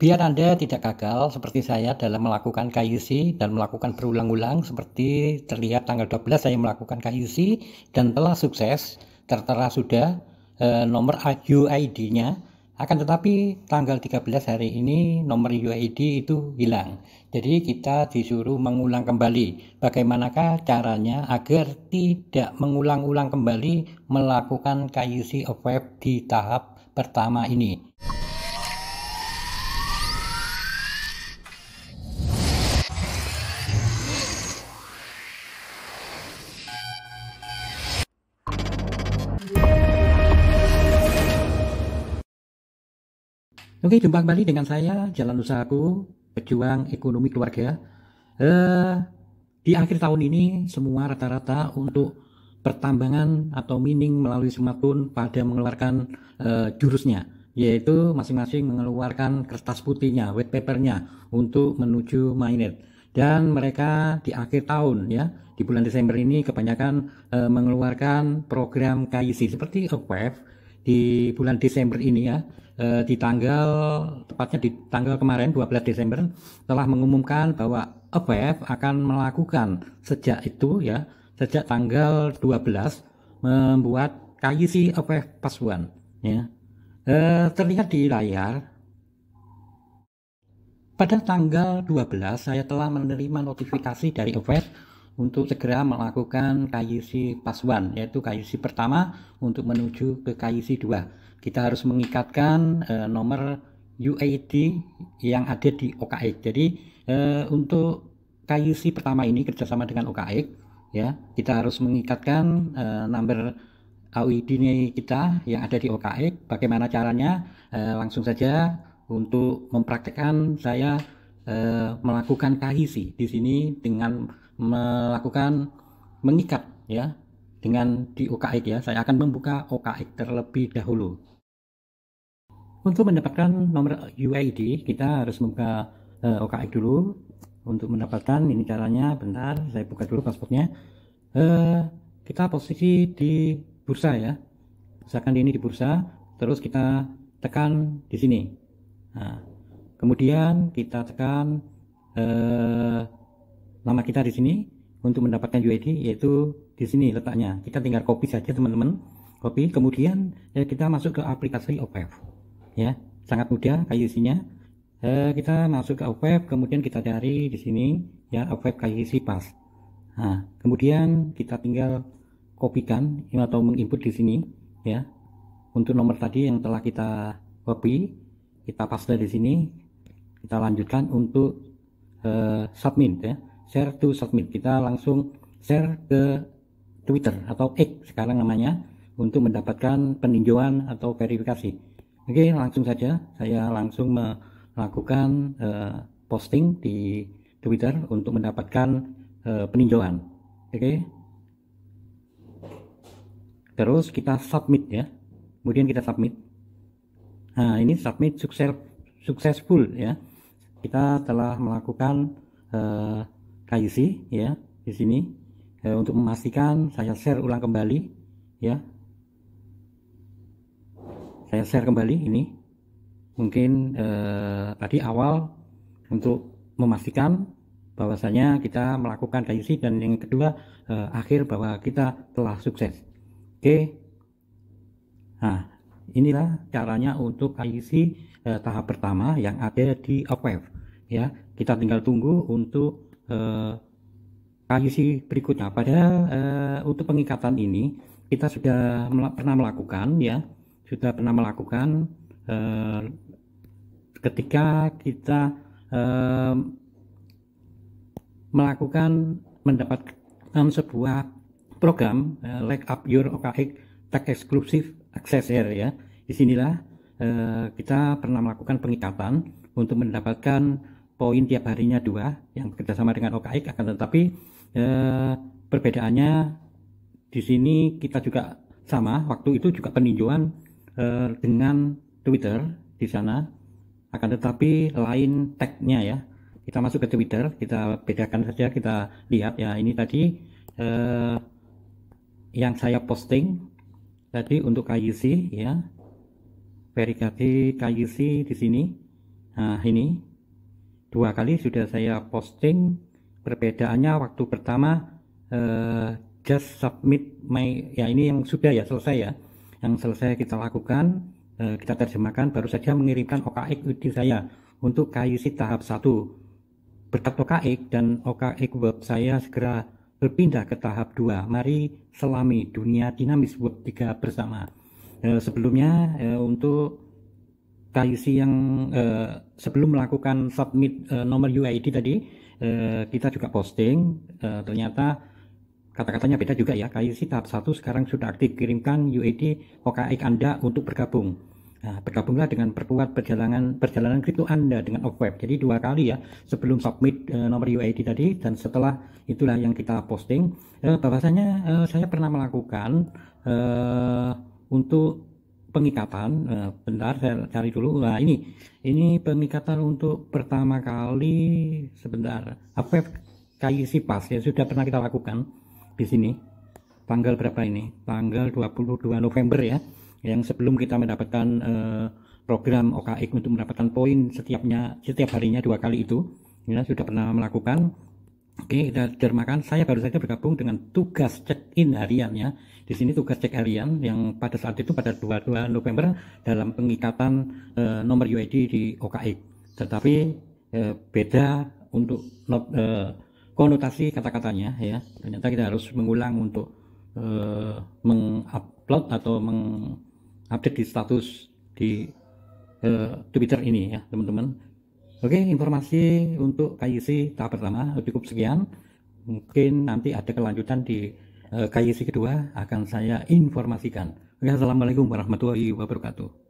Biar Anda tidak gagal seperti saya dalam melakukan KYC dan melakukan berulang-ulang seperti terlihat tanggal 12 saya melakukan KYC dan telah sukses, tertera sudah e, nomor UID-nya. Akan tetapi tanggal 13 hari ini nomor UID itu hilang. Jadi kita disuruh mengulang kembali. Bagaimanakah caranya agar tidak mengulang-ulang kembali melakukan KYC of web di tahap pertama ini? Oke, jumpa kembali dengan saya, Jalan Usahaku, pejuang ekonomi keluarga. Eh, di akhir tahun ini, semua rata-rata untuk pertambangan atau mining melalui smartphone pada mengeluarkan eh, jurusnya, yaitu masing-masing mengeluarkan kertas putihnya, wet papernya untuk menuju mainnet. Dan mereka di akhir tahun ya, di bulan Desember ini kebanyakan eh, mengeluarkan program KIC seperti OPEF, di bulan Desember ini ya eh, di tanggal tepatnya di tanggal kemarin 12 Desember telah mengumumkan bahwa ABF e akan melakukan sejak itu ya sejak tanggal 12 membuat KYC ABF Pasuan ya e, terlihat di layar pada tanggal 12 saya telah menerima notifikasi dari ABF e untuk segera melakukan KYC Paswan yaitu KYC pertama untuk menuju ke KYC 2. Kita harus mengikatkan eh, nomor UID yang ada di OKX. Jadi eh, untuk KYC pertama ini kerjasama dengan OKX ya kita harus mengikatkan nomor eh, number AUID kita yang ada di OKX. Bagaimana caranya? langsung saja untuk mempraktekkan saya melakukan KYC di sini dengan melakukan mengikat ya dengan di OKX ya. Saya akan membuka OKX terlebih dahulu. Untuk mendapatkan nomor UID, kita harus membuka uh, eh, OKX dulu. Untuk mendapatkan ini caranya, bentar saya buka dulu pasportnya. Uh, eh, kita posisi di bursa ya. Misalkan ini di bursa, terus kita tekan di sini. Nah, kemudian kita tekan eh, nama kita di sini untuk mendapatkan UID yaitu di sini letaknya. Kita tinggal copy saja teman-teman, copy. Kemudian ya, kita masuk ke aplikasi OPF Ya, sangat mudah kayusinya. Eh, kita masuk ke OPF kemudian kita cari di sini ya kayu kayusi pas. Nah, kemudian kita tinggal kopikan atau menginput di sini ya untuk nomor tadi yang telah kita copy kita paste di sini kita lanjutkan untuk eh, submit ya share to submit kita langsung share ke Twitter atau X sekarang namanya untuk mendapatkan peninjauan atau verifikasi oke langsung saja saya langsung melakukan uh, posting di Twitter untuk mendapatkan uh, peninjauan oke terus kita submit ya kemudian kita submit nah ini submit sukses successful ya kita telah melakukan uh, KIC ya di sini e, untuk memastikan saya share ulang kembali ya saya share kembali ini mungkin e, tadi awal untuk memastikan bahwasanya kita melakukan KIC dan yang kedua e, akhir bahwa kita telah sukses oke nah inilah caranya untuk KIC e, tahap pertama yang ada di Upwave ya kita tinggal tunggu untuk kayu eh, si berikutnya. pada uh, eh, untuk pengikatan ini kita sudah mel pernah melakukan ya, sudah pernah melakukan uh, ketika kita uh, melakukan mendapatkan sebuah program uh, Like Up Your OKX Tech Exclusive Access Air ya. Disinilah uh, kita pernah melakukan pengikatan untuk mendapatkan poin tiap harinya dua yang bekerjasama dengan OKX akan tetapi eh, perbedaannya di sini kita juga sama waktu itu juga peninjauan eh, dengan Twitter di sana akan tetapi lain tagnya ya kita masuk ke Twitter kita bedakan saja kita lihat ya ini tadi eh, yang saya posting tadi untuk KYC ya verifikasi KYC di sini nah ini dua kali sudah saya posting perbedaannya waktu pertama eh, just submit my ya ini yang sudah ya selesai ya yang selesai kita lakukan eh, kita terjemahkan baru saja mengirimkan OKX UD saya untuk KUC tahap satu berkat OKX dan OKX web saya segera berpindah ke tahap dua mari selami dunia dinamis web tiga bersama eh, sebelumnya eh, untuk Kyc yang uh, sebelum melakukan submit uh, nomor UID tadi uh, kita juga posting uh, ternyata kata-katanya beda juga ya kyc tahap 1 sekarang sudah aktif kirimkan UID OKX Anda untuk bergabung nah, bergabunglah dengan perkuat perjalanan perjalanan kripto Anda dengan okweb jadi dua kali ya sebelum submit uh, nomor UID tadi dan setelah itulah yang kita posting uh, bahwasanya uh, saya pernah melakukan uh, untuk pengikatan uh, bentar saya cari dulu nah ini ini pengikatan untuk pertama kali sebentar apa kayu sipas ya sudah pernah kita lakukan di sini tanggal berapa ini tanggal 22 November ya yang sebelum kita mendapatkan eh, program OKX untuk mendapatkan poin setiapnya setiap harinya dua kali itu ya, sudah pernah melakukan Oke, kita dermakan. Saya baru saja bergabung dengan tugas check-in harian ya. Di sini tugas cek harian yang pada saat itu pada 22 November dalam pengikatan e, nomor UID di OKI. Tetapi e, beda untuk not, e, konotasi kata-katanya ya. Ternyata kita harus mengulang untuk e, mengupload atau mengupdate di status di e, Twitter ini ya, teman-teman. Oke, informasi untuk KYC tahap pertama cukup sekian. Mungkin nanti ada kelanjutan di eh, KIC KYC kedua akan saya informasikan. Oke, Assalamualaikum warahmatullahi wabarakatuh.